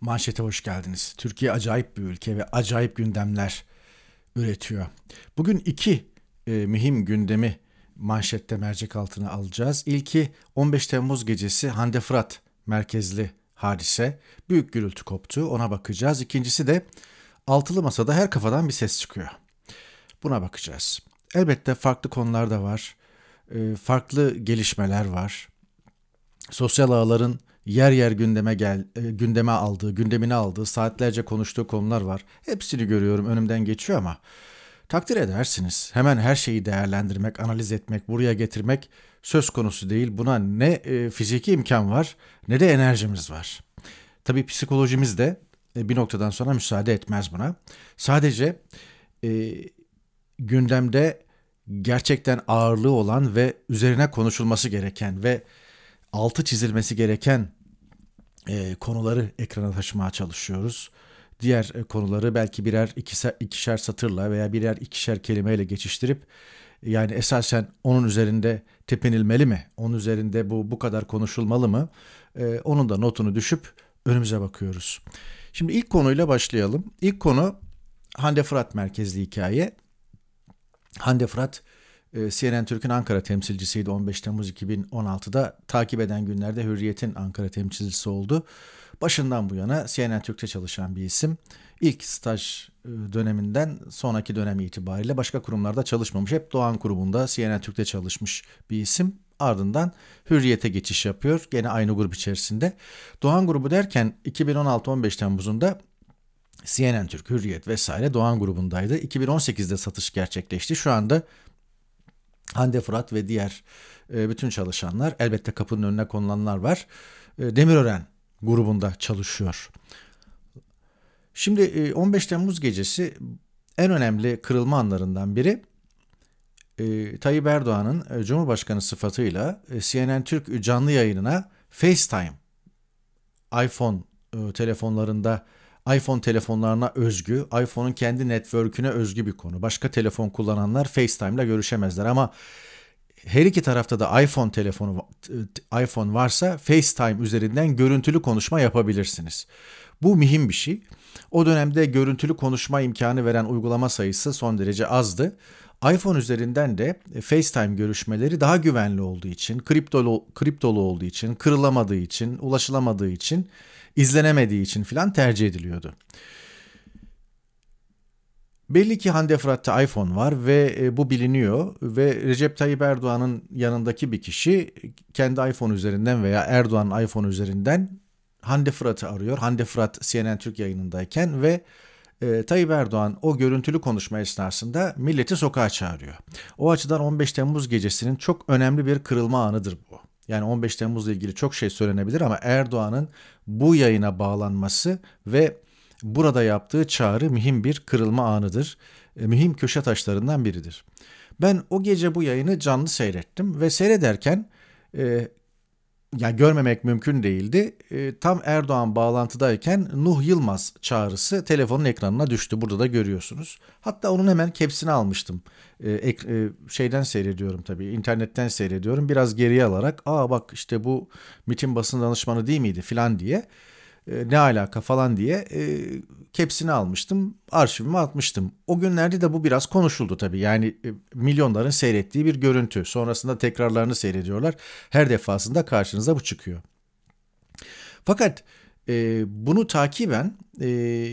Manşete hoş geldiniz. Türkiye acayip bir ülke ve acayip gündemler üretiyor. Bugün iki e, mühim gündemi manşette mercek altına alacağız. İlki 15 Temmuz gecesi Hande Fırat merkezli hadise. Büyük gürültü koptu ona bakacağız. İkincisi de altılı masada her kafadan bir ses çıkıyor. Buna bakacağız. Elbette farklı konular da var. E, farklı gelişmeler var. Sosyal ağların yer yer gündeme gel e, gündeme aldığı, gündemine aldığı, saatlerce konuştuğu konular var. Hepsini görüyorum, önümden geçiyor ama takdir edersiniz. Hemen her şeyi değerlendirmek, analiz etmek, buraya getirmek söz konusu değil. Buna ne e, fiziki imkan var, ne de enerjimiz var. Tabii psikolojimiz de e, bir noktadan sonra müsaade etmez buna. Sadece e, gündemde gerçekten ağırlığı olan ve üzerine konuşulması gereken ve altı çizilmesi gereken e, konuları ekrana taşımaya çalışıyoruz. Diğer e, konuları belki birer ikise, ikişer satırla veya birer ikişer kelimeyle geçiştirip yani esasen onun üzerinde tepinilmeli mi? Onun üzerinde bu bu kadar konuşulmalı mı? E, onun da notunu düşüp önümüze bakıyoruz. Şimdi ilk konuyla başlayalım. İlk konu Hande Fırat merkezli hikaye. Hande Fırat ee, CNN Türk'ün Ankara temsilcisiydi 15 Temmuz 2016'da. Takip eden günlerde Hürriyet'in Ankara temsilcisi oldu. Başından bu yana CNN Türk'te çalışan bir isim. İlk staj e, döneminden sonraki dönem itibariyle başka kurumlarda çalışmamış. Hep Doğan grubunda CNN Türk'te çalışmış bir isim. Ardından Hürriyet'e geçiş yapıyor. Gene aynı grup içerisinde. Doğan grubu derken 2016-15 Temmuz'unda CNN Türk, Hürriyet vesaire Doğan grubundaydı. 2018'de satış gerçekleşti. Şu anda Hande Fırat ve diğer e, bütün çalışanlar elbette kapının önüne konulanlar var. E, Demirören grubunda çalışıyor. Şimdi e, 15 Temmuz gecesi en önemli kırılma anlarından biri e, Tayyip Erdoğan'ın e, Cumhurbaşkanı sıfatıyla e, CNN Türk canlı yayınına FaceTime iPhone e, telefonlarında iPhone telefonlarına özgü, iPhone'un kendi network'üne özgü bir konu. Başka telefon kullananlar FaceTime'la görüşemezler ama her iki tarafta da iPhone telefonu iPhone varsa FaceTime üzerinden görüntülü konuşma yapabilirsiniz. Bu mühim bir şey. O dönemde görüntülü konuşma imkanı veren uygulama sayısı son derece azdı. iPhone üzerinden de FaceTime görüşmeleri daha güvenli olduğu için, kriptolu, kriptolu olduğu için, kırılamadığı için, ulaşılamadığı için izlenemediği için filan tercih ediliyordu. Belli ki Hande Fırat'ta iPhone var ve e, bu biliniyor ve Recep Tayyip Erdoğan'ın yanındaki bir kişi kendi iPhone üzerinden veya Erdoğan'ın iPhone üzerinden Hande Fırat'ı arıyor. Hande Fırat CNN Türk yayınındayken ve e, Tayyip Erdoğan o görüntülü konuşma esnasında milleti sokağa çağırıyor. O açıdan 15 Temmuz gecesinin çok önemli bir kırılma anıdır bu yani 15 Temmuz'la ilgili çok şey söylenebilir ama Erdoğan'ın bu yayına bağlanması ve burada yaptığı çağrı mühim bir kırılma anıdır. E, mühim köşe taşlarından biridir. Ben o gece bu yayını canlı seyrettim ve seyrederken e, yani görmemek mümkün değildi. E, tam Erdoğan bağlantıdayken Nuh Yılmaz çağrısı telefonun ekranına düştü. Burada da görüyorsunuz. Hatta onun hemen kepsini almıştım. E, ek, e, şeyden seyrediyorum tabii. internetten seyrediyorum. Biraz geriye alarak aa bak işte bu MIT'in basın danışmanı değil miydi filan diye e, ne alaka falan diye e, kepsini almıştım arşivime atmıştım. O günlerde de bu biraz konuşuldu tabii yani e, milyonların seyrettiği bir görüntü sonrasında tekrarlarını seyrediyorlar her defasında karşınıza bu çıkıyor. Fakat e, bunu takiben e,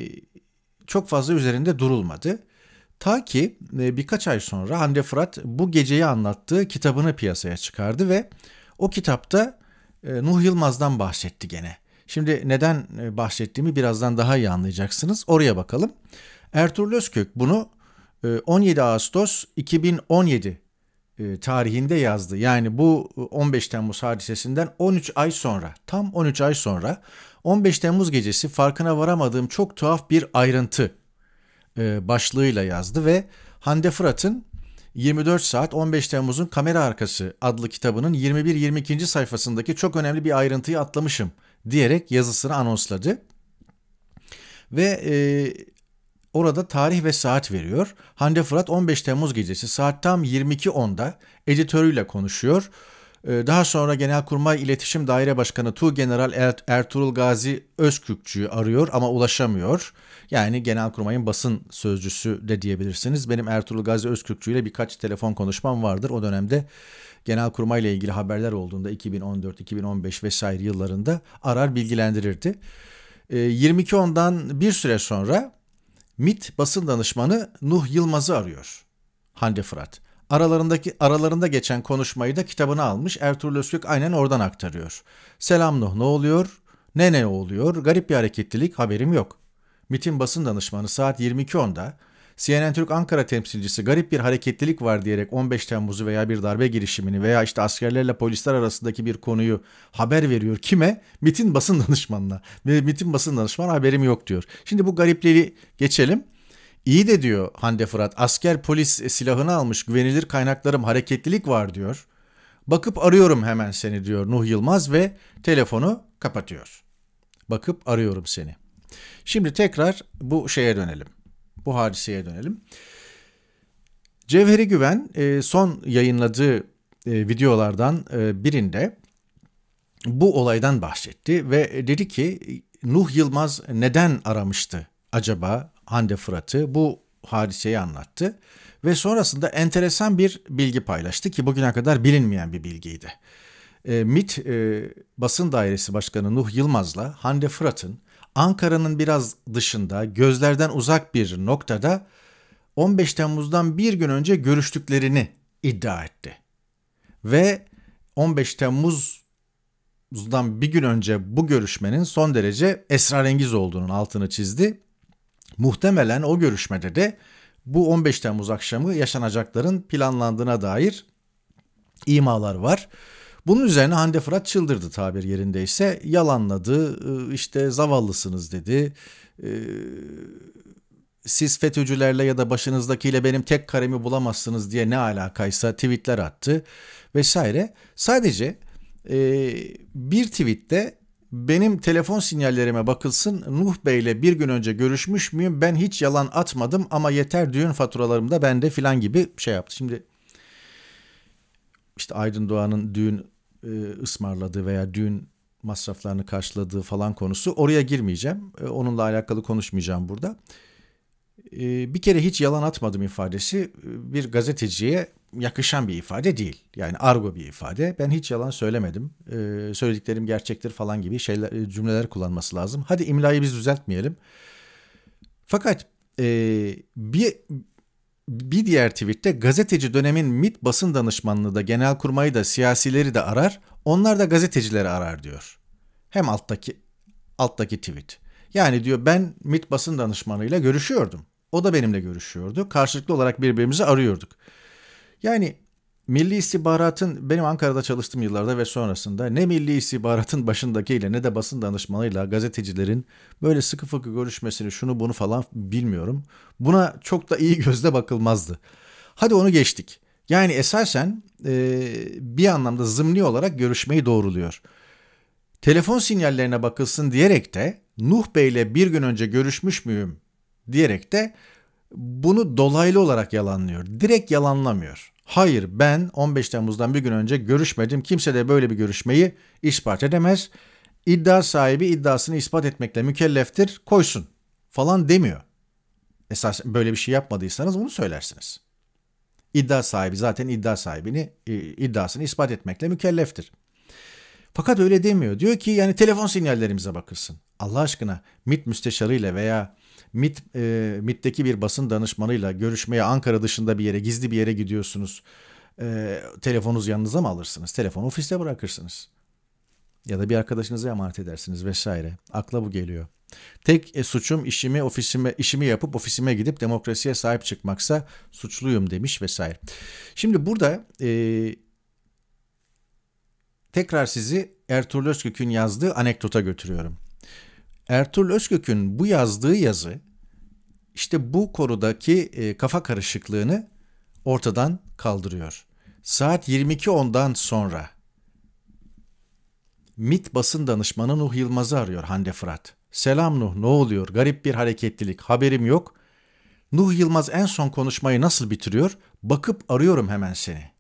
çok fazla üzerinde durulmadı. Ta ki e, birkaç ay sonra Hande Fırat bu geceyi anlattığı kitabını piyasaya çıkardı ve o kitapta e, Nuh Yılmaz'dan bahsetti gene. Şimdi neden e, bahsettiğimi birazdan daha iyi anlayacaksınız. Oraya bakalım. Ertuğrul Özkök bunu 17 e, Ağustos 2017 e, tarihinde yazdı. Yani bu 15 Temmuz hadisesinden 13 ay sonra, tam 13 ay sonra 15 Temmuz gecesi farkına varamadığım çok tuhaf bir ayrıntı başlığıyla yazdı ve Hande Fırat'ın 24 saat 15 Temmuz'un kamera arkası adlı kitabının 21-22. sayfasındaki çok önemli bir ayrıntıyı atlamışım diyerek yazısını anonsladı. Ve e, orada tarih ve saat veriyor. Hande Fırat 15 Temmuz gecesi saat tam 22.10'da editörüyle konuşuyor. E, daha sonra Genelkurmay İletişim Daire Başkanı Tu General er-, Ertuğrul Gazi Özkükçü'yü arıyor ama ulaşamıyor. Yani Genelkurmay'ın basın sözcüsü de diyebilirsiniz. Benim Ertuğrul Gazi Özkükçü ile birkaç telefon konuşmam vardır. O dönemde Genel Genelkurmay ile ilgili haberler olduğunda 2014, 2015 vesaire yıllarında arar bilgilendirirdi. 22.10'dan ee, bir süre sonra MIT basın danışmanı Nuh Yılmaz'ı arıyor. Hande Fırat. Aralarındaki aralarında geçen konuşmayı da kitabına almış. Ertuğrul Özkök aynen oradan aktarıyor. Selam Nuh, ne oluyor? Ne ne oluyor? Garip bir hareketlilik haberim yok. MIT'in basın danışmanı saat 22.10'da CNN Türk Ankara temsilcisi garip bir hareketlilik var diyerek 15 Temmuz'u veya bir darbe girişimini veya işte askerlerle polisler arasındaki bir konuyu haber veriyor. Kime? MIT'in basın danışmanına. MIT'in basın danışmanı haberim yok diyor. Şimdi bu garipliği geçelim. İyi de diyor Hande Fırat asker polis silahını almış güvenilir kaynaklarım hareketlilik var diyor. Bakıp arıyorum hemen seni diyor Nuh Yılmaz ve telefonu kapatıyor. Bakıp arıyorum seni. Şimdi tekrar bu şeye dönelim bu hadiseye dönelim. Cevheri Güven e, son yayınladığı e, videolardan e, birinde bu olaydan bahsetti ve dedi ki Nuh Yılmaz neden aramıştı acaba Hande Fırat'ı bu hadiseyi anlattı ve sonrasında enteresan bir bilgi paylaştı ki bugüne kadar bilinmeyen bir bilgiydi. E, MIT e, Basın Dairesi Başkanı Nuh Yılmaz'la Hande Fırat'ın Ankara'nın biraz dışında, gözlerden uzak bir noktada 15 Temmuz'dan bir gün önce görüştüklerini iddia etti. Ve 15 Temmuz'dan bir gün önce bu görüşmenin son derece esrarengiz olduğunun altını çizdi. Muhtemelen o görüşmede de bu 15 Temmuz akşamı yaşanacakların planlandığına dair imalar var. Bunun üzerine Hande Fırat çıldırdı tabir yerindeyse. Yalanladı, ee, işte zavallısınız dedi. Ee, siz FETÖ'cülerle ya da başınızdakiyle benim tek karemi bulamazsınız diye ne alakaysa tweetler attı vesaire. Sadece e, bir tweette benim telefon sinyallerime bakılsın Nuh Bey ile bir gün önce görüşmüş müyüm ben hiç yalan atmadım ama yeter düğün faturalarım da bende filan gibi şey yaptı. Şimdi işte Aydın Doğan'ın düğün e, ısmarladığı veya düğün masraflarını karşıladığı falan konusu oraya girmeyeceğim. E, onunla alakalı konuşmayacağım burada. E, bir kere hiç yalan atmadım ifadesi e, bir gazeteciye yakışan bir ifade değil. Yani argo bir ifade. Ben hiç yalan söylemedim. E, söylediklerim gerçektir falan gibi şeyler e, cümleler kullanması lazım. Hadi imlayı biz düzeltmeyelim. Fakat e, bir bir diğer tweette gazeteci dönemin MIT basın danışmanını da genelkurmayı da siyasileri de arar, onlar da gazetecileri arar diyor. Hem alttaki alttaki tweet. Yani diyor ben MIT basın danışmanıyla görüşüyordum. O da benimle görüşüyordu. Karşılıklı olarak birbirimizi arıyorduk. Yani Milli istihbaratın benim Ankara'da çalıştığım yıllarda ve sonrasında ne milli istihbaratın başındakiyle ne de basın danışmanıyla gazetecilerin böyle sıkı fıkı görüşmesini şunu bunu falan bilmiyorum. Buna çok da iyi gözle bakılmazdı. Hadi onu geçtik. Yani esasen e, bir anlamda zımni olarak görüşmeyi doğruluyor. Telefon sinyallerine bakılsın diyerek de Nuh ile bir gün önce görüşmüş müyüm diyerek de bunu dolaylı olarak yalanlıyor. Direkt yalanlamıyor. Hayır ben 15 Temmuz'dan bir gün önce görüşmedim. Kimse de böyle bir görüşmeyi ispat edemez. İddia sahibi iddiasını ispat etmekle mükelleftir. Koysun falan demiyor. Esas böyle bir şey yapmadıysanız bunu söylersiniz. İddia sahibi zaten iddia sahibini e, iddiasını ispat etmekle mükelleftir. Fakat öyle demiyor. Diyor ki yani telefon sinyallerimize bakırsın. Allah aşkına MİT müsteşarıyla veya MIT, e, MIT'teki bir basın danışmanıyla görüşmeye Ankara dışında bir yere gizli bir yere gidiyorsunuz. E, telefonunuz yanınıza mı alırsınız? Telefonu ofiste bırakırsınız. Ya da bir arkadaşınıza emanet edersiniz vesaire. Akla bu geliyor. Tek e, suçum işimi ofisime işimi yapıp ofisime gidip demokrasiye sahip çıkmaksa suçluyum demiş vesaire. Şimdi burada e, tekrar sizi Ertuğrul Özkök'ün yazdığı anekdota götürüyorum. Ertuğrul Özkök'ün bu yazdığı yazı işte bu korudaki e, kafa karışıklığını ortadan kaldırıyor. Saat 22.10'dan sonra MIT basın danışmanı Nuh Yılmaz'ı arıyor Hande Fırat. Selam Nuh ne oluyor garip bir hareketlilik haberim yok. Nuh Yılmaz en son konuşmayı nasıl bitiriyor? Bakıp arıyorum hemen seni.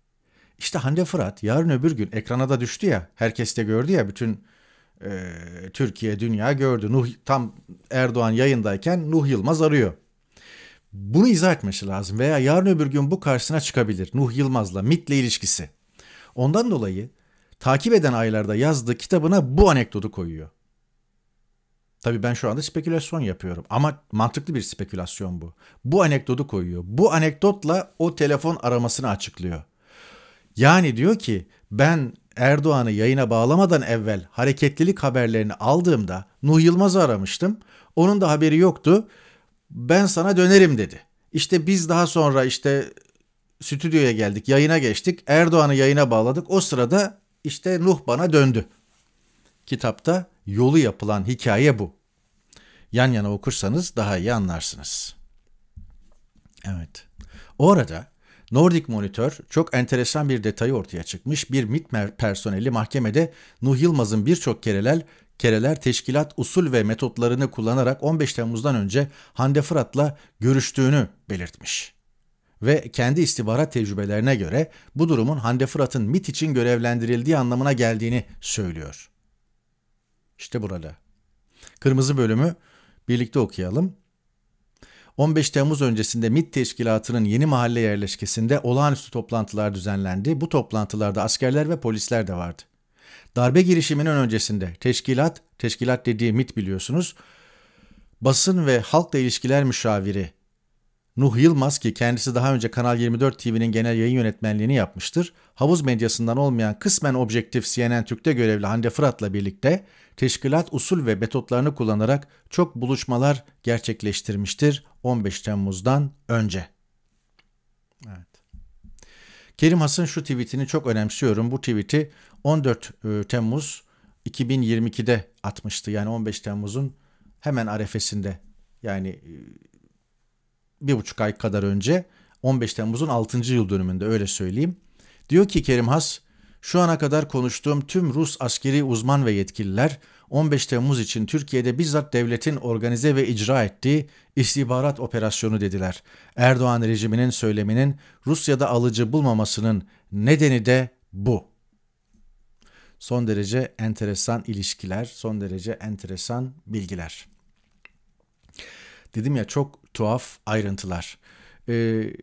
İşte Hande Fırat yarın öbür gün ekrana da düştü ya herkes de gördü ya bütün e, Türkiye dünya gördü. Nuh tam Erdoğan yayındayken Nuh Yılmaz arıyor. Bunu izah etmesi lazım veya yarın öbür gün bu karşısına çıkabilir Nuh Yılmaz'la MIT'le ilişkisi. Ondan dolayı takip eden aylarda yazdığı kitabına bu anekdotu koyuyor. Tabi ben şu anda spekülasyon yapıyorum ama mantıklı bir spekülasyon bu. Bu anekdotu koyuyor. Bu anekdotla o telefon aramasını açıklıyor. Yani diyor ki ben Erdoğan'ı yayına bağlamadan evvel hareketlilik haberlerini aldığımda Nuh Yılmaz'ı aramıştım. Onun da haberi yoktu. Ben sana dönerim dedi. İşte biz daha sonra işte stüdyoya geldik, yayına geçtik. Erdoğan'ı yayına bağladık. O sırada işte Nuh bana döndü. Kitapta yolu yapılan hikaye bu. Yan yana okursanız daha iyi anlarsınız. Evet. O arada Nordic Monitor çok enteresan bir detayı ortaya çıkmış. Bir mit personeli mahkemede Nuh Yılmaz'ın birçok kereler kereler teşkilat usul ve metotlarını kullanarak 15 Temmuz'dan önce Hande Fırat'la görüştüğünü belirtmiş. Ve kendi istihbarat tecrübelerine göre bu durumun Hande Fırat'ın MIT için görevlendirildiği anlamına geldiğini söylüyor. İşte burada. Kırmızı bölümü birlikte okuyalım. 15 Temmuz öncesinde MİT Teşkilatı'nın yeni mahalle yerleşkesinde olağanüstü toplantılar düzenlendi. Bu toplantılarda askerler ve polisler de vardı. Darbe girişiminin öncesinde teşkilat, teşkilat dediği MİT biliyorsunuz, basın ve halkla ilişkiler müşaviri Nuh Yılmaz ki kendisi daha önce Kanal 24 TV'nin genel yayın yönetmenliğini yapmıştır, havuz medyasından olmayan kısmen objektif CNN Türk'te görevli Hande Fırat'la birlikte teşkilat usul ve metotlarını kullanarak çok buluşmalar gerçekleştirmiştir 15 Temmuz'dan önce. Evet. Kerim Has'ın şu tweetini çok önemsiyorum. Bu tweeti 14 e, Temmuz 2022'de atmıştı. Yani 15 Temmuz'un hemen arefesinde. Yani e, bir buçuk ay kadar önce 15 Temmuz'un 6. yıl dönümünde öyle söyleyeyim. Diyor ki Kerim Has, şu ana kadar konuştuğum tüm Rus askeri uzman ve yetkililer 15 Temmuz için Türkiye'de bizzat devletin organize ve icra ettiği istihbarat operasyonu dediler. Erdoğan rejiminin söyleminin Rusya'da alıcı bulmamasının nedeni de bu. Son derece enteresan ilişkiler, son derece enteresan bilgiler. Dedim ya çok tuhaf ayrıntılar. E, ee,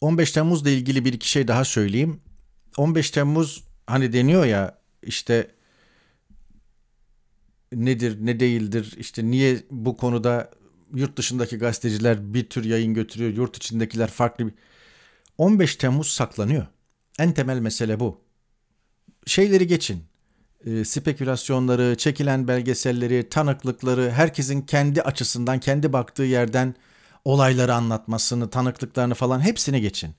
15 Temmuz'la ilgili bir iki şey daha söyleyeyim. 15 Temmuz hani deniyor ya işte nedir ne değildir işte niye bu konuda yurt dışındaki gazeteciler bir tür yayın götürüyor yurt içindekiler farklı bir 15 Temmuz saklanıyor. En temel mesele bu. Şeyleri geçin. Ee, spekülasyonları, çekilen belgeselleri, tanıklıkları herkesin kendi açısından, kendi baktığı yerden olayları anlatmasını, tanıklıklarını falan hepsini geçin.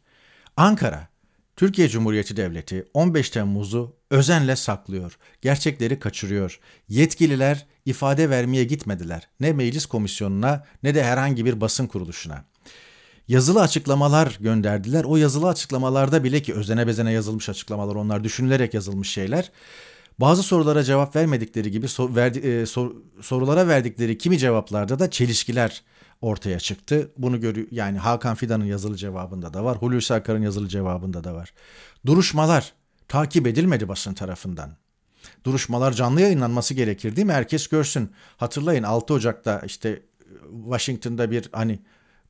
Ankara, Türkiye Cumhuriyeti Devleti 15 Temmuz'u özenle saklıyor, gerçekleri kaçırıyor. Yetkililer ifade vermeye gitmediler. Ne meclis komisyonuna ne de herhangi bir basın kuruluşuna. Yazılı açıklamalar gönderdiler. O yazılı açıklamalarda bile ki özene bezene yazılmış açıklamalar onlar düşünülerek yazılmış şeyler. Bazı sorulara cevap vermedikleri gibi sor, verdi, e, sor, sorulara verdikleri kimi cevaplarda da çelişkiler ortaya çıktı. Bunu görü yani Hakan Fidan'ın yazılı cevabında da var, Hulusi Akar'ın yazılı cevabında da var. Duruşmalar takip edilmedi basın tarafından. Duruşmalar canlı yayınlanması gerekir değil mi? Herkes görsün. Hatırlayın 6 Ocak'ta işte e, Washington'da bir hani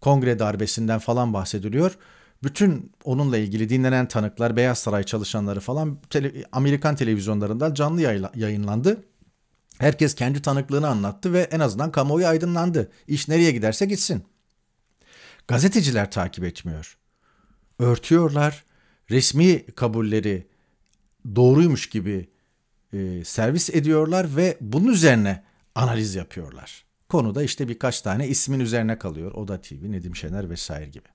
kongre darbesinden falan bahsediliyor bütün onunla ilgili dinlenen tanıklar, Beyaz Saray çalışanları falan tele, Amerikan televizyonlarında canlı yayınlandı. Herkes kendi tanıklığını anlattı ve en azından kamuoyu aydınlandı. İş nereye giderse gitsin. Gazeteciler takip etmiyor. Örtüyorlar. Resmi kabulleri doğruymuş gibi e, servis ediyorlar ve bunun üzerine analiz yapıyorlar. Konuda işte birkaç tane ismin üzerine kalıyor. Oda TV, Nedim Şener vesaire gibi.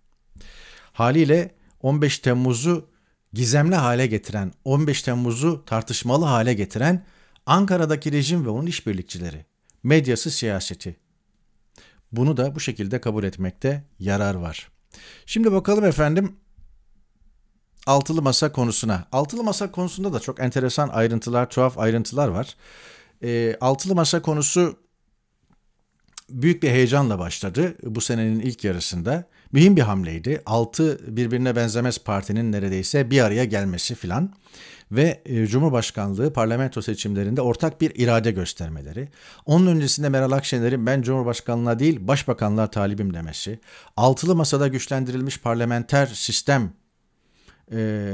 Haliyle 15 Temmuz'u gizemli hale getiren, 15 Temmuz'u tartışmalı hale getiren Ankara'daki rejim ve onun işbirlikçileri, medyası siyaseti. Bunu da bu şekilde kabul etmekte yarar var. Şimdi bakalım efendim altılı masa konusuna. Altılı masa konusunda da çok enteresan ayrıntılar, tuhaf ayrıntılar var. E, altılı masa konusu büyük bir heyecanla başladı bu senenin ilk yarısında. Mühim bir hamleydi. Altı birbirine benzemez partinin neredeyse bir araya gelmesi filan ve e, Cumhurbaşkanlığı parlamento seçimlerinde ortak bir irade göstermeleri, onun öncesinde Meral Akşener'in ben Cumhurbaşkanlığa değil başbakanlığa talibim demesi, altılı masada güçlendirilmiş parlamenter sistem e,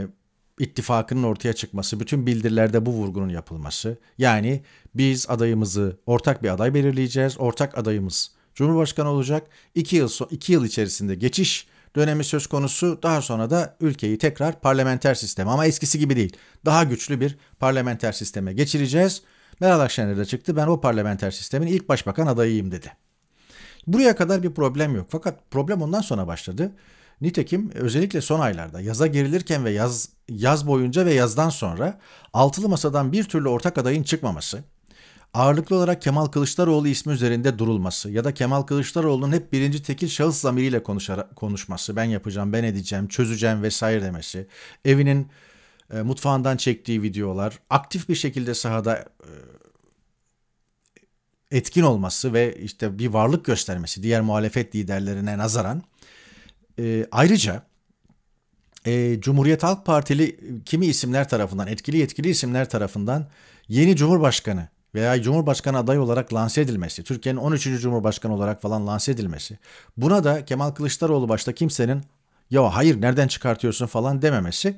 ittifakının ortaya çıkması, bütün bildirilerde bu vurgunun yapılması, yani biz adayımızı ortak bir aday belirleyeceğiz, ortak adayımız Cumhurbaşkanı olacak. 2 yıl, so iki yıl içerisinde geçiş dönemi söz konusu. Daha sonra da ülkeyi tekrar parlamenter sisteme ama eskisi gibi değil. Daha güçlü bir parlamenter sisteme geçireceğiz. Meral Akşener de çıktı. Ben o parlamenter sistemin ilk başbakan adayıyım dedi. Buraya kadar bir problem yok. Fakat problem ondan sonra başladı. Nitekim özellikle son aylarda yaza girilirken ve yaz yaz boyunca ve yazdan sonra altılı masadan bir türlü ortak adayın çıkmaması, ağırlıklı olarak Kemal Kılıçdaroğlu ismi üzerinde durulması ya da Kemal Kılıçdaroğlu'nun hep birinci tekil şahıs zamiriyle konuşması, ben yapacağım, ben edeceğim, çözeceğim vesaire demesi, evinin e, mutfağından çektiği videolar, aktif bir şekilde sahada e, etkin olması ve işte bir varlık göstermesi diğer muhalefet liderlerine nazaran. E, ayrıca e, Cumhuriyet Halk Partili kimi isimler tarafından, etkili yetkili isimler tarafından yeni Cumhurbaşkanı veya Cumhurbaşkanı adayı olarak lanse edilmesi, Türkiye'nin 13. Cumhurbaşkanı olarak falan lanse edilmesi. Buna da Kemal Kılıçdaroğlu başta kimsenin ya hayır nereden çıkartıyorsun falan dememesi.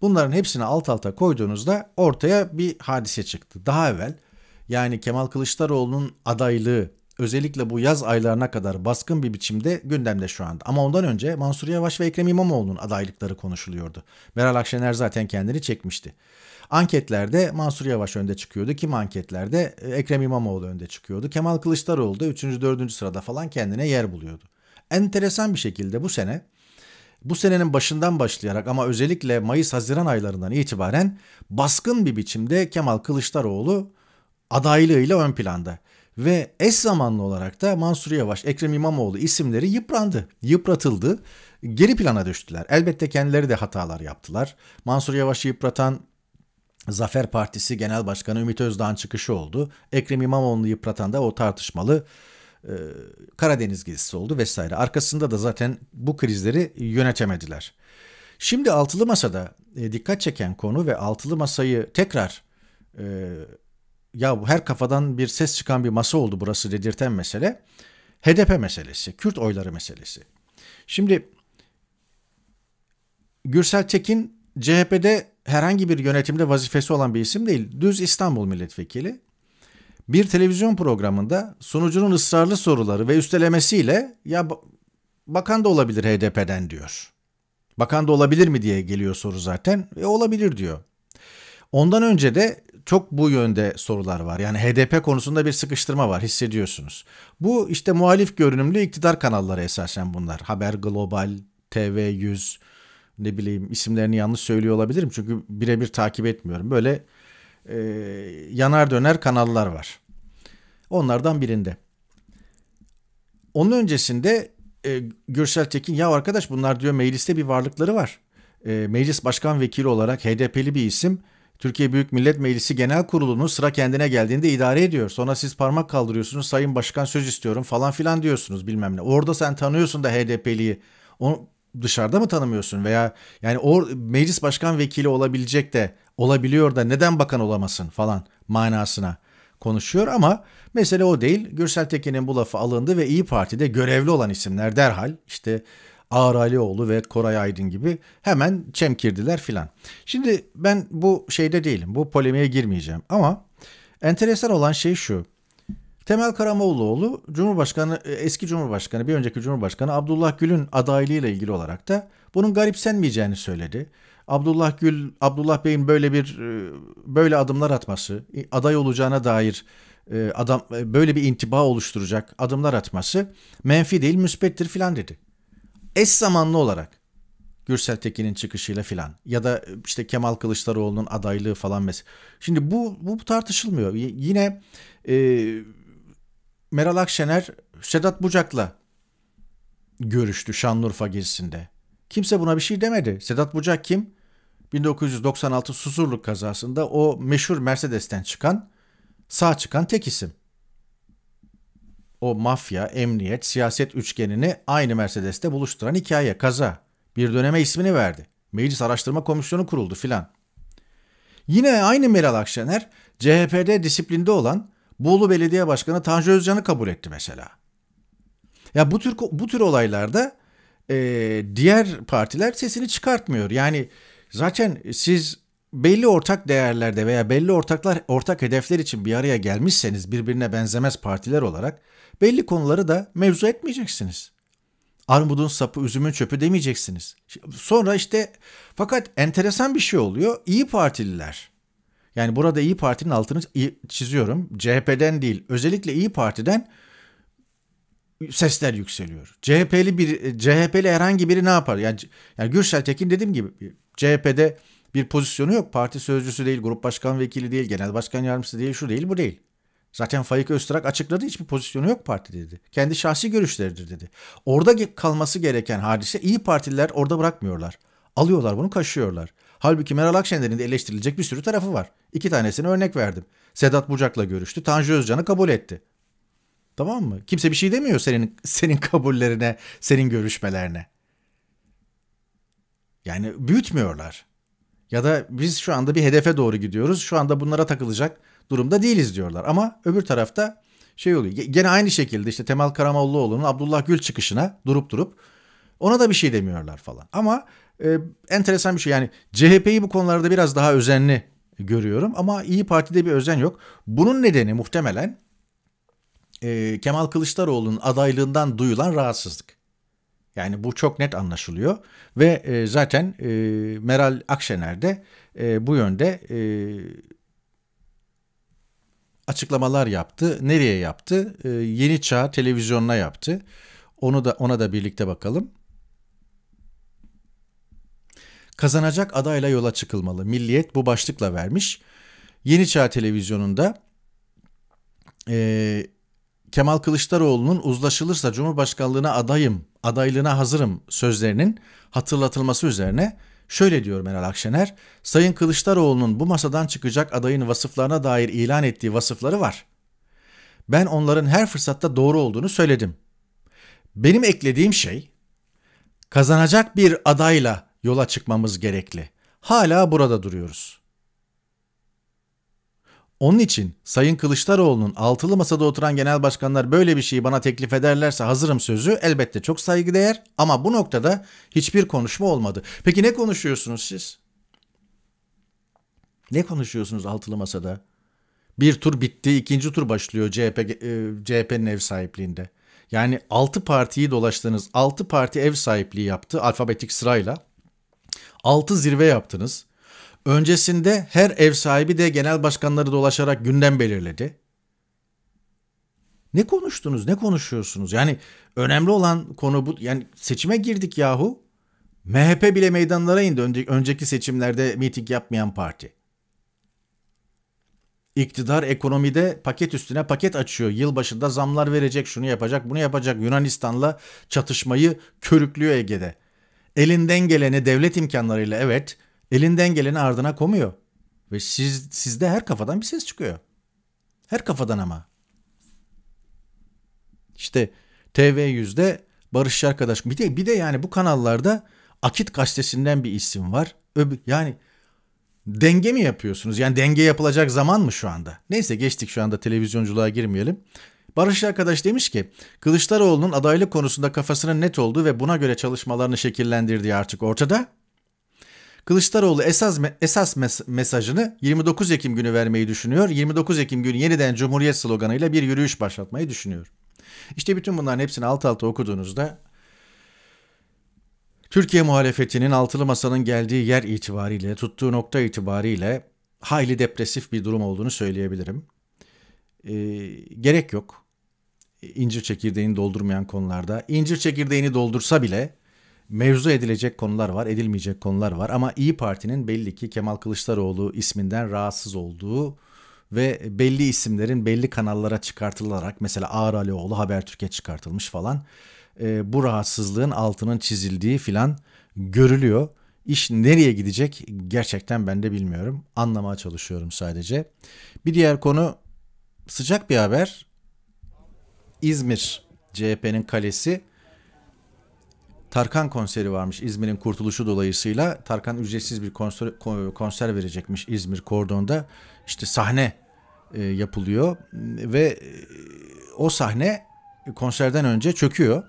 Bunların hepsini alt alta koyduğunuzda ortaya bir hadise çıktı. Daha evvel yani Kemal Kılıçdaroğlu'nun adaylığı özellikle bu yaz aylarına kadar baskın bir biçimde gündemde şu anda. Ama ondan önce Mansur Yavaş ve Ekrem İmamoğlu'nun adaylıkları konuşuluyordu. Meral Akşener zaten kendini çekmişti. Anketlerde Mansur Yavaş önde çıkıyordu. Kim anketlerde? Ekrem İmamoğlu önde çıkıyordu. Kemal Kılıçdaroğlu da 3. 4. sırada falan kendine yer buluyordu. Enteresan bir şekilde bu sene bu senenin başından başlayarak ama özellikle Mayıs-Haziran aylarından itibaren baskın bir biçimde Kemal Kılıçdaroğlu adaylığıyla ön planda ve eş zamanlı olarak da Mansur Yavaş, Ekrem İmamoğlu isimleri yıprandı, yıpratıldı, geri plana düştüler. Elbette kendileri de hatalar yaptılar. Mansur Yavaş'ı yıpratan Zafer Partisi Genel Başkanı Ümit Özdağ'ın çıkışı oldu. Ekrem İmamoğlu'nu yıpratan da o tartışmalı e, Karadeniz gezisi oldu vesaire. Arkasında da zaten bu krizleri yönetemediler. Şimdi altılı masada e, dikkat çeken konu ve altılı masayı tekrar e, ya her kafadan bir ses çıkan bir masa oldu burası dedirten mesele. HDP meselesi, Kürt oyları meselesi. Şimdi Gürsel Tekin CHP'de herhangi bir yönetimde vazifesi olan bir isim değil. Düz İstanbul milletvekili. Bir televizyon programında sunucunun ısrarlı soruları ve üstelemesiyle ya bakan da olabilir HDP'den diyor. Bakan da olabilir mi diye geliyor soru zaten. E olabilir diyor. Ondan önce de çok bu yönde sorular var. Yani HDP konusunda bir sıkıştırma var hissediyorsunuz. Bu işte muhalif görünümlü iktidar kanalları esasen bunlar. Haber Global, TV100 ne bileyim isimlerini yanlış söylüyor olabilirim çünkü birebir takip etmiyorum. Böyle e, yanar döner kanallar var. Onlardan birinde. Onun öncesinde e, Gürsel Tekin ya arkadaş bunlar diyor mecliste bir varlıkları var. E, meclis başkan vekili olarak HDP'li bir isim Türkiye Büyük Millet Meclisi Genel Kurulu'nu sıra kendine geldiğinde idare ediyor. Sonra siz parmak kaldırıyorsunuz. Sayın Başkan söz istiyorum falan filan diyorsunuz bilmem ne. Orada sen tanıyorsun da HDP'liyi. Onu dışarıda mı tanımıyorsun veya yani o meclis başkan vekili olabilecek de olabiliyor da neden bakan olamasın falan manasına konuşuyor ama mesele o değil. Gürsel Tekin'in bu lafı alındı ve İyi Parti'de görevli olan isimler derhal işte Ağar Alioğlu ve Koray Aydın gibi hemen çemkirdiler filan. Şimdi ben bu şeyde değilim. Bu polemiğe girmeyeceğim ama enteresan olan şey şu. Temel Karamoğluoğlu Cumhurbaşkanı e, eski Cumhurbaşkanı bir önceki Cumhurbaşkanı Abdullah Gül'ün adaylığıyla ilgili olarak da bunun garipsenmeyeceğini söyledi. Abdullah Gül Abdullah Bey'in böyle bir e, böyle adımlar atması, aday olacağına dair e, adam böyle bir intiba oluşturacak adımlar atması menfi değil müspettir filan dedi eş zamanlı olarak Gürsel Tekin'in çıkışıyla filan ya da e, işte Kemal Kılıçdaroğlu'nun adaylığı falan mesela. Şimdi bu bu tartışılmıyor. Yine e, Meral Akşener Sedat Bucak'la görüştü Şanlıurfa gezisinde. Kimse buna bir şey demedi. Sedat Bucak kim? 1996 Susurluk kazasında o meşhur Mercedes'ten çıkan, sağ çıkan tek isim o mafya, emniyet, siyaset üçgenini aynı Mercedes'te buluşturan hikaye, kaza. Bir döneme ismini verdi. Meclis Araştırma Komisyonu kuruldu filan. Yine aynı Meral Akşener CHP'de disiplinde olan Bolu Belediye Başkanı Tanju Özcan'ı kabul etti mesela. Ya bu tür bu tür olaylarda e, diğer partiler sesini çıkartmıyor. Yani zaten siz belli ortak değerlerde veya belli ortaklar ortak hedefler için bir araya gelmişseniz birbirine benzemez partiler olarak belli konuları da mevzu etmeyeceksiniz. Armudun sapı, üzümün çöpü demeyeceksiniz. Sonra işte fakat enteresan bir şey oluyor. İyi Partililer yani burada İyi Parti'nin altını çiziyorum. CHP'den değil, özellikle İyi Parti'den sesler yükseliyor. CHP'li bir CHP'li herhangi biri ne yapar? Yani, yani Gürsel Tekin dediğim gibi CHP'de bir pozisyonu yok. Parti sözcüsü değil, grup başkan vekili değil, genel başkan yardımcısı değil, şu değil, bu değil. Zaten Faik Öztrak açıkladı hiçbir pozisyonu yok parti dedi. Kendi şahsi görüşleridir dedi. Orada kalması gereken hadise iyi partiler orada bırakmıyorlar. Alıyorlar bunu kaşıyorlar. Halbuki Meral Akşener'in de eleştirilecek bir sürü tarafı var. İki tanesini örnek verdim. Sedat Bucak'la görüştü. Tanju Özcan'ı kabul etti. Tamam mı? Kimse bir şey demiyor senin senin kabullerine, senin görüşmelerine. Yani büyütmüyorlar. Ya da biz şu anda bir hedefe doğru gidiyoruz. Şu anda bunlara takılacak durumda değiliz diyorlar. Ama öbür tarafta şey oluyor. Gene aynı şekilde işte Temel Karamollaoğlu'nun Abdullah Gül çıkışına durup durup ona da bir şey demiyorlar falan. Ama e, enteresan bir şey yani CHP'yi bu konularda biraz daha özenli görüyorum ama İyi Parti'de bir özen yok. Bunun nedeni muhtemelen e, Kemal Kılıçdaroğlu'nun adaylığından duyulan rahatsızlık. Yani bu çok net anlaşılıyor ve e, zaten e, Meral Akşener de e, bu yönde e, açıklamalar yaptı. Nereye yaptı? E, Yeni Çağ televizyonuna yaptı. Onu da ona da birlikte bakalım. Kazanacak adayla yola çıkılmalı. Milliyet bu başlıkla vermiş. Yeni Çağ televizyonunda e, Kemal Kılıçdaroğlu'nun uzlaşılırsa Cumhurbaşkanlığına adayım adaylığına hazırım sözlerinin hatırlatılması üzerine şöyle diyor Meral Akşener, Sayın Kılıçdaroğlu'nun bu masadan çıkacak adayın vasıflarına dair ilan ettiği vasıfları var. Ben onların her fırsatta doğru olduğunu söyledim. Benim eklediğim şey, kazanacak bir adayla yola çıkmamız gerekli. Hala burada duruyoruz. Onun için Sayın Kılıçdaroğlu'nun altılı masada oturan genel başkanlar böyle bir şeyi bana teklif ederlerse hazırım sözü elbette çok saygıdeğer ama bu noktada hiçbir konuşma olmadı. Peki ne konuşuyorsunuz siz? Ne konuşuyorsunuz altılı masada? Bir tur bitti, ikinci tur başlıyor CHP e, CHP'nin ev sahipliğinde. Yani 6 partiyi dolaştınız. 6 parti ev sahipliği yaptı alfabetik sırayla. 6 zirve yaptınız. Öncesinde her ev sahibi de genel başkanları dolaşarak gündem belirledi. Ne konuştunuz? Ne konuşuyorsunuz? Yani önemli olan konu bu. Yani seçime girdik yahu. MHP bile meydanlara indi. Önceki seçimlerde miting yapmayan parti. İktidar ekonomide paket üstüne paket açıyor. Yılbaşında zamlar verecek, şunu yapacak, bunu yapacak. Yunanistan'la çatışmayı körüklüyor Ege'de. Elinden geleni devlet imkanlarıyla evet Elinden geleni ardına komuyor. Ve siz, sizde her kafadan bir ses çıkıyor. Her kafadan ama. İşte TV100'de Barış arkadaş. Bir de, bir de yani bu kanallarda Akit gazetesinden bir isim var. Öb yani denge mi yapıyorsunuz? Yani denge yapılacak zaman mı şu anda? Neyse geçtik şu anda televizyonculuğa girmeyelim. Barış arkadaş demiş ki Kılıçdaroğlu'nun adaylık konusunda kafasının net olduğu ve buna göre çalışmalarını şekillendirdiği artık ortada. Kılıçdaroğlu esas esas mesajını 29 Ekim günü vermeyi düşünüyor. 29 Ekim günü yeniden Cumhuriyet sloganıyla bir yürüyüş başlatmayı düşünüyor. İşte bütün bunların hepsini alt alta okuduğunuzda Türkiye muhalefetinin altılı masanın geldiği yer itibariyle, tuttuğu nokta itibariyle hayli depresif bir durum olduğunu söyleyebilirim. E, gerek yok. İncir çekirdeğini doldurmayan konularda. İncir çekirdeğini doldursa bile mevzu edilecek konular var, edilmeyecek konular var ama İyi Parti'nin belli ki Kemal Kılıçdaroğlu isminden rahatsız olduğu ve belli isimlerin belli kanallara çıkartılarak mesela Ağar Alioğlu Habertürk'e çıkartılmış falan e, bu rahatsızlığın altının çizildiği filan görülüyor. İş nereye gidecek gerçekten ben de bilmiyorum. Anlamaya çalışıyorum sadece. Bir diğer konu sıcak bir haber. İzmir CHP'nin kalesi Tarkan konseri varmış İzmir'in kurtuluşu dolayısıyla. Tarkan ücretsiz bir konser, konser verecekmiş İzmir Kordon'da. İşte sahne e, yapılıyor ve e, o sahne konserden önce çöküyor.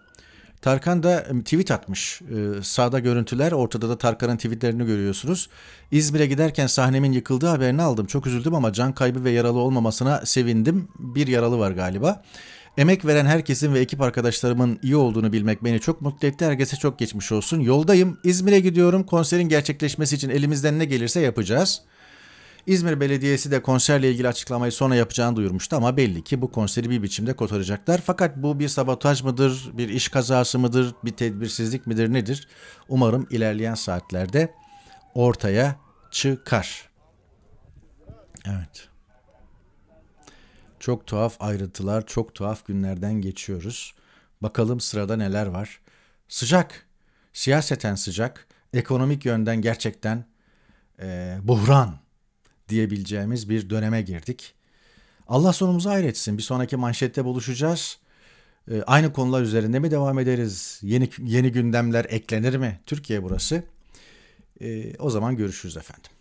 Tarkan da e, tweet atmış. Ee, sağda görüntüler, ortada da Tarkan'ın tweetlerini görüyorsunuz. İzmir'e giderken sahnemin yıkıldığı haberini aldım. Çok üzüldüm ama can kaybı ve yaralı olmamasına sevindim. Bir yaralı var galiba. Emek veren herkesin ve ekip arkadaşlarımın iyi olduğunu bilmek beni çok mutlu etti. Herkese çok geçmiş olsun. Yoldayım. İzmir'e gidiyorum. Konserin gerçekleşmesi için elimizden ne gelirse yapacağız. İzmir Belediyesi de konserle ilgili açıklamayı sonra yapacağını duyurmuştu ama belli ki bu konseri bir biçimde kotaracaklar. Fakat bu bir sabotaj mıdır, bir iş kazası mıdır, bir tedbirsizlik midir nedir? Umarım ilerleyen saatlerde ortaya çıkar. Evet. Çok tuhaf ayrıntılar, çok tuhaf günlerden geçiyoruz. Bakalım sırada neler var. Sıcak, siyaseten sıcak, ekonomik yönden gerçekten e, buhran diyebileceğimiz bir döneme girdik. Allah sonumuzu hayretsin. Bir sonraki manşette buluşacağız. E, aynı konular üzerinde mi devam ederiz? Yeni yeni gündemler eklenir mi? Türkiye burası. E, o zaman görüşürüz efendim.